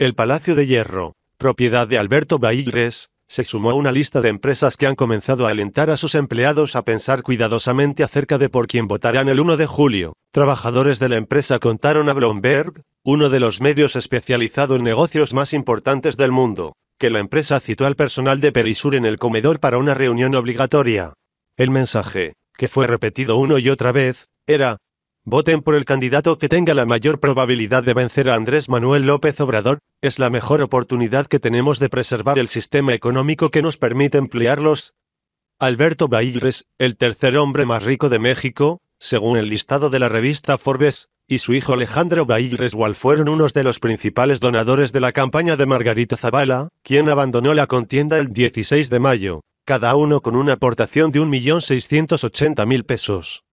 El Palacio de Hierro, propiedad de Alberto Baigres, se sumó a una lista de empresas que han comenzado a alentar a sus empleados a pensar cuidadosamente acerca de por quién votarán el 1 de julio. Trabajadores de la empresa contaron a Bloomberg, uno de los medios especializado en negocios más importantes del mundo, que la empresa citó al personal de Perisur en el comedor para una reunión obligatoria. El mensaje, que fue repetido uno y otra vez, era, voten por el candidato que tenga la mayor probabilidad de vencer a Andrés Manuel López Obrador, es la mejor oportunidad que tenemos de preservar el sistema económico que nos permite emplearlos. Alberto Baigres, el tercer hombre más rico de México, según el listado de la revista Forbes, y su hijo Alejandro Wall fueron unos de los principales donadores de la campaña de Margarita Zavala, quien abandonó la contienda el 16 de mayo, cada uno con una aportación de 1.680.000 pesos.